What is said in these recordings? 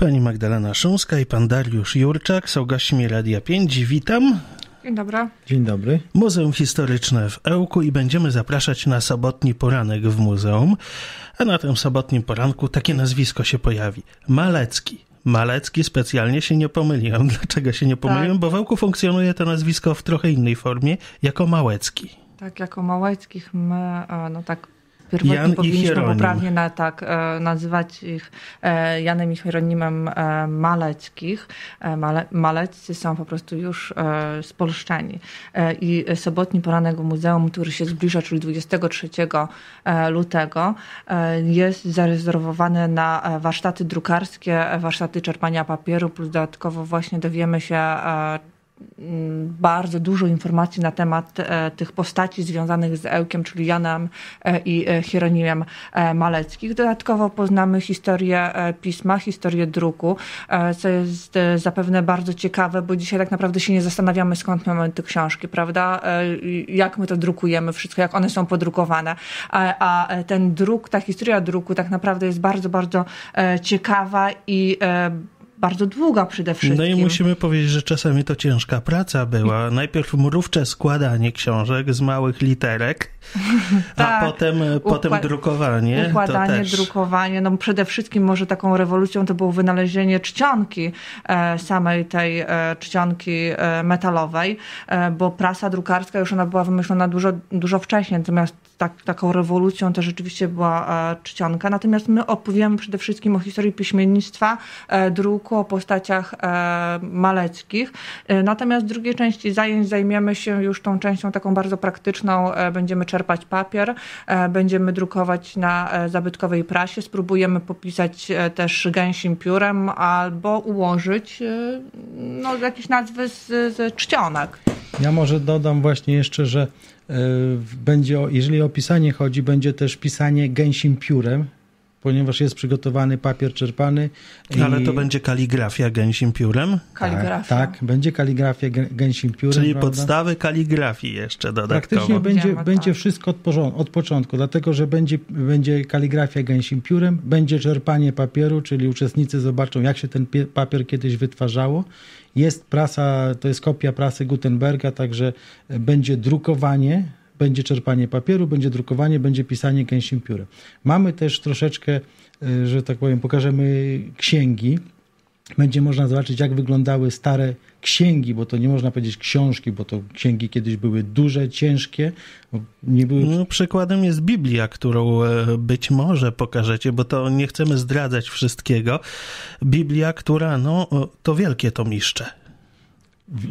Pani Magdalena Szumska i pan Dariusz Jurczak są gośćmi Radia 5. Witam. Dzień dobry. Dzień dobry. Muzeum Historyczne w Ełku i będziemy zapraszać na sobotni poranek w muzeum. A na tym sobotnim poranku takie nazwisko się pojawi. Malecki. Malecki specjalnie się nie pomyliłem. Dlaczego się nie tak. pomyliłem? Tak. Bo w Ełku funkcjonuje to nazwisko w trochę innej formie, jako Małecki. Tak, jako Małeckich my, no tak pierwotnie Jan powinniśmy poprawnie na, tak, e, nazywać ich e, Janem i Hieronimem e, Maleckich. Male, są po prostu już spolszczeni. I sobotni poranek w muzeum, który się zbliża, czyli 23 lutego, jest zarezerwowany na warsztaty drukarskie, warsztaty czerpania papieru, plus dodatkowo właśnie dowiemy się, Mm, bardzo dużo informacji na temat e, tych postaci związanych z Ełkiem, czyli Janem e, i e, Hieronimem Maleckich. Dodatkowo poznamy historię pisma, historię druku, co jest zapewne bardzo ciekawe, bo dzisiaj tak naprawdę się nie zastanawiamy, skąd mamy te książki, prawda? Jak my to drukujemy, wszystko, jak one są podrukowane. A ten druk, ta historia druku tak naprawdę jest bardzo, bardzo ciekawa i bardzo długa przede wszystkim. No i musimy powiedzieć, że czasami to ciężka praca była. Najpierw mrówcze składanie książek z małych literek, tak. a potem, potem drukowanie. Układanie, też... drukowanie. No przede wszystkim może taką rewolucją to było wynalezienie czcionki, e, samej tej e, czcionki e, metalowej, bo prasa drukarska już ona była wymyślona dużo, dużo wcześniej, natomiast tak, taką rewolucją to rzeczywiście była czcionka. Natomiast my opowiemy przede wszystkim o historii piśmiennictwa, druku, o postaciach e, maleckich. E, natomiast w drugiej części zajęć zajmiemy się już tą częścią taką bardzo praktyczną. E, będziemy czerpać papier, będziemy drukować na zabytkowej prasie, spróbujemy popisać też gęsim piórem albo ułożyć no, jakieś nazwy z, z czcionek. Ja może dodam właśnie jeszcze, że będzie, jeżeli o pisanie chodzi, będzie też pisanie gęsim piórem, ponieważ jest przygotowany papier czerpany. No, I... Ale to będzie kaligrafia gęsim piórem? Tak. Kaligrafia. Tak, tak będzie kaligrafia gęsim piórem. Czyli prawda? podstawy kaligrafii jeszcze dodatkowo. Praktycznie będzie, tak. będzie wszystko od, od początku, dlatego że będzie, będzie kaligrafia gęsim piórem, będzie czerpanie papieru, czyli uczestnicy zobaczą, jak się ten papier kiedyś wytwarzało. Jest prasa, to jest kopia prasy Gutenberga, także będzie drukowanie będzie czerpanie papieru, będzie drukowanie, będzie pisanie gęsim piórem. Mamy też troszeczkę, e, że tak powiem, pokażemy księgi. Będzie można zobaczyć, jak wyglądały stare księgi, bo to nie można powiedzieć książki, bo to księgi kiedyś były duże, ciężkie. Nie były... No, przykładem jest Biblia, którą e, być może pokażecie, bo to nie chcemy zdradzać wszystkiego. Biblia, która no, e, to wielkie to miszcze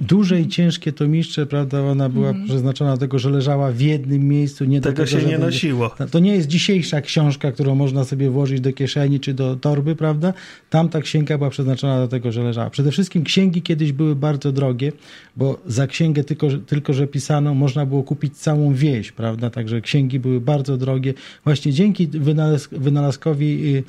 duże i ciężkie to miszcze, prawda, ona była mm. przeznaczona do tego, że leżała w jednym miejscu. Nie tego, tego się nie nosiło. No, to nie jest dzisiejsza książka, którą można sobie włożyć do kieszeni czy do torby, prawda? Tamta księga była przeznaczona do tego, że leżała. Przede wszystkim księgi kiedyś były bardzo drogie, bo za księgę tylko, tylko że pisano, można było kupić całą wieś, prawda? Także księgi były bardzo drogie. Właśnie dzięki wynalazkowi y,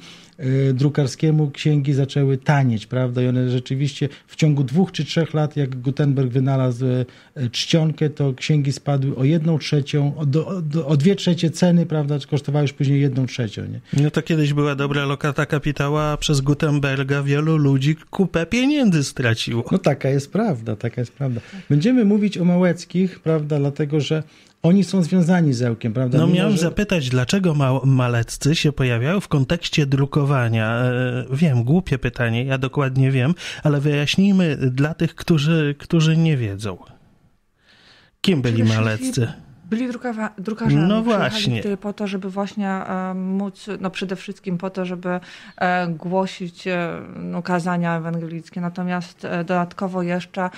Y, drukarskiemu księgi zaczęły tanieć, prawda? I one rzeczywiście w ciągu dwóch czy trzech lat, jak Gutenberg wynalazł y, y, czcionkę, to księgi spadły o jedną trzecią, o, o dwie trzecie ceny, prawda? Kosztowały już później jedną trzecią, nie? No to kiedyś była dobra lokata kapitała, przez Gutenberga wielu ludzi kupę pieniędzy straciło. No taka jest prawda, taka jest prawda. Będziemy mówić o Małeckich, prawda? Dlatego, że oni są związani z Ełkiem, prawda? No Mimo, miałem że... zapytać, dlaczego ma maleccy się pojawiają w kontekście drukowania. E, wiem, głupie pytanie, ja dokładnie wiem, ale wyjaśnijmy dla tych, którzy, którzy nie wiedzą. Kim byli maleccy? Byli drukawa, drukarzami. No właśnie. po to, żeby właśnie e, móc, no przede wszystkim po to, żeby e, głosić ukazania e, no, kazania ewangelickie. Natomiast dodatkowo jeszcze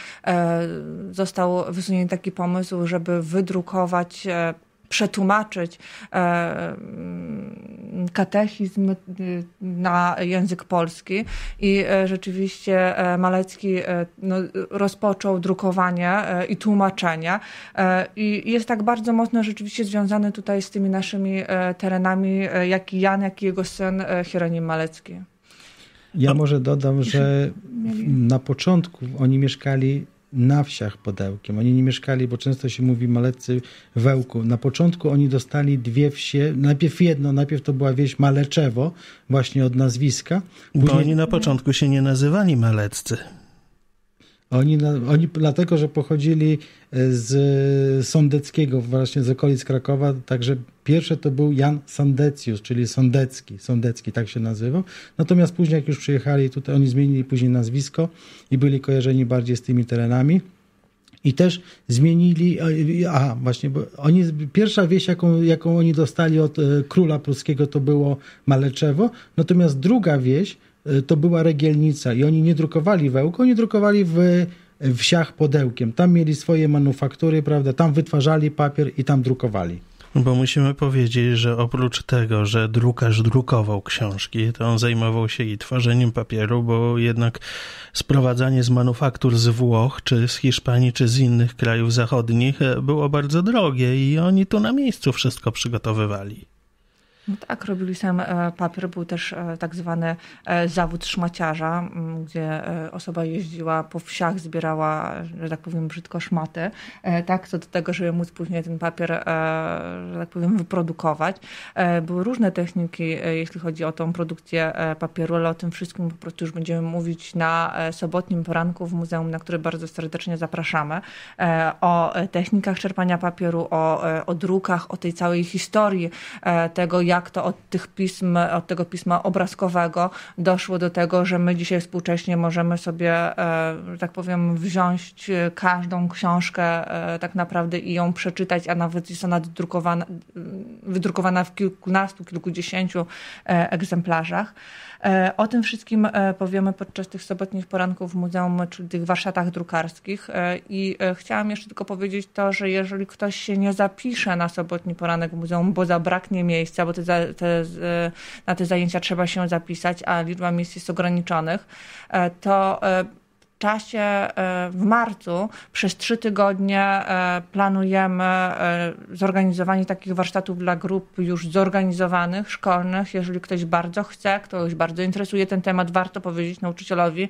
został wysunięty taki pomysł, żeby wydrukować przetłumaczyć e, mm, katechizm y, na język polski i e, rzeczywiście e, Malecki no, rozpoczął drukowanie i tłumaczenie i jest tak bardzo mocno rzeczywiście związany tutaj z tymi naszymi terenami, jak i Jan, jak i jego syn Hieronim Malecki. Ja może dodam, że na początku oni mieszkali na wsiach podełkiem. Oni nie mieszkali, bo często się mówi maleccy wełku. Na początku oni dostali dwie wsie, najpierw jedno, najpierw to była wieś Maleczewo, właśnie od nazwiska. Później... Bo oni na początku się nie nazywali maleccy. Oni, oni dlatego, że pochodzili e, z Sądeckiego, właśnie z okolic Krakowa, także pierwszy to był Jan Sandecius, czyli Sądecki, Sądecki tak się nazywał. Natomiast później, jak już przyjechali tutaj, oni zmienili później nazwisko i byli kojarzeni bardziej z tymi terenami. I też zmienili, aha, właśnie, bo oni, pierwsza wieś, jaką, jaką oni dostali od e, króla pruskiego, to było Maleczewo, natomiast druga wieś, Y, to była regielnica i oni nie drukowali wełku, oni drukowali w wsiach podełkiem. Tam mieli swoje manufaktury, prawda, tam wytwarzali papier i tam drukowali. No bo musimy powiedzieć, że oprócz tego, że drukarz drukował książki, to on zajmował się i tworzeniem papieru, bo jednak sprowadzanie z manufaktur z Włoch, czy z Hiszpanii, czy z innych krajów zachodnich e, było bardzo drogie i oni tu na miejscu wszystko przygotowywali. No tak, robili sam e, papier. Był też e, tak zwany e, zawód szmaciarza, gdzie osoba jeździła po wsiach, zbierała, że tak powiem brzydko, szmaty, tak, co do tego, żeby móc później ten papier, że tak powiem, wyprodukować. Były różne techniki, jeśli chodzi o tą produkcję papieru, ale o tym wszystkim po prostu już będziemy mówić na sobotnim poranku w muzeum, na który bardzo serdecznie zapraszamy. O technikach czerpania papieru, o, o drukach, o tej całej historii tego, jak jak to od tych pism, od tego pisma obrazkowego doszło do tego, że my dzisiaj współcześnie możemy sobie, e, że tak powiem, wziąć e, każdą książkę e, tak naprawdę i ją przeczytać, a nawet jest ona drukowana, wydrukowana w kilkunastu, kilkudziesięciu egzemplarzach. O tym wszystkim powiemy podczas tych sobotnich poranków w muzeum, czyli tych warsztatach drukarskich. I chciałam jeszcze tylko powiedzieć to, że jeżeli ktoś się nie zapisze na sobotni poranek w muzeum, bo zabraknie miejsca, bo to te, na te zajęcia trzeba się zapisać, a liczba miejsc jest ograniczonych, e, to e, czasie e, w marcu przez trzy tygodnie e, planujemy e, zorganizowanie takich warsztatów dla grup już zorganizowanych, szkolnych. Jeżeli ktoś bardzo chce, ktoś bardzo interesuje ten temat, warto powiedzieć nauczycielowi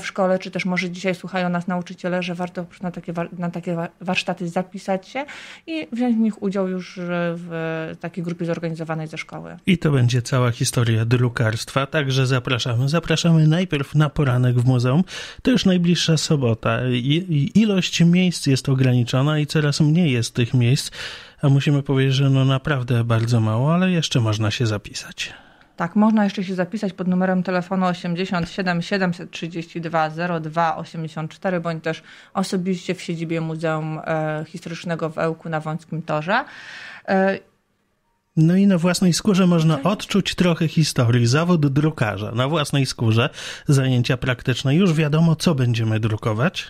w szkole, czy też może dzisiaj słuchają nas nauczyciele, że warto na takie, na takie warsztaty zapisać się i wziąć w nich udział już w takiej grupie zorganizowanej ze szkoły. I to będzie cała historia drukarstwa, także zapraszamy. Zapraszamy najpierw na poranek w muzeum, już na najbliższa sobota. Ilość miejsc jest ograniczona i coraz mniej jest tych miejsc, a musimy powiedzieć, że no naprawdę bardzo mało, ale jeszcze można się zapisać. Tak, można jeszcze się zapisać pod numerem telefonu 87 732 0284 bądź też osobiście w siedzibie Muzeum e, Historycznego w Ełku na Wąskim Torze. E, no i na własnej skórze można odczuć trochę historii. Zawód drukarza. Na własnej skórze, zajęcia praktyczne. Już wiadomo, co będziemy drukować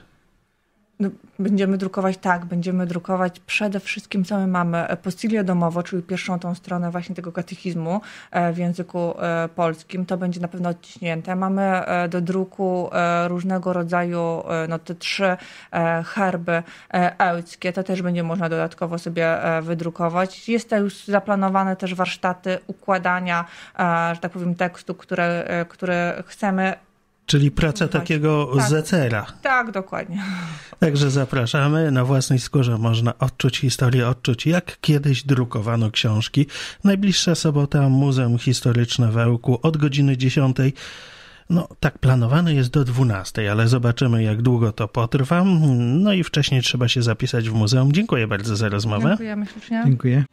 no, będziemy drukować tak, będziemy drukować przede wszystkim, co my mamy, e, postilię domowo, czyli pierwszą tą stronę właśnie tego katechizmu e, w języku e, polskim, to będzie na pewno odciśnięte. Mamy do druku różnego rodzaju, no te trzy herby ełckie, to też będzie można dodatkowo sobie wydrukować. Jest to już zaplanowane też warsztaty układania, że tak powiem, tekstu, które, które chcemy Czyli praca takiego tak, zecera. Tak, dokładnie. Także zapraszamy. Na własnej skórze można odczuć historię, odczuć jak kiedyś drukowano książki. Najbliższa sobota Muzeum Historyczne w Ełku od godziny 10. No, tak planowane jest do 12, ale zobaczymy, jak długo to potrwa. No i wcześniej trzeba się zapisać w muzeum. Dziękuję bardzo za rozmowę. Dziękujemy ślicznie. Dziękuję.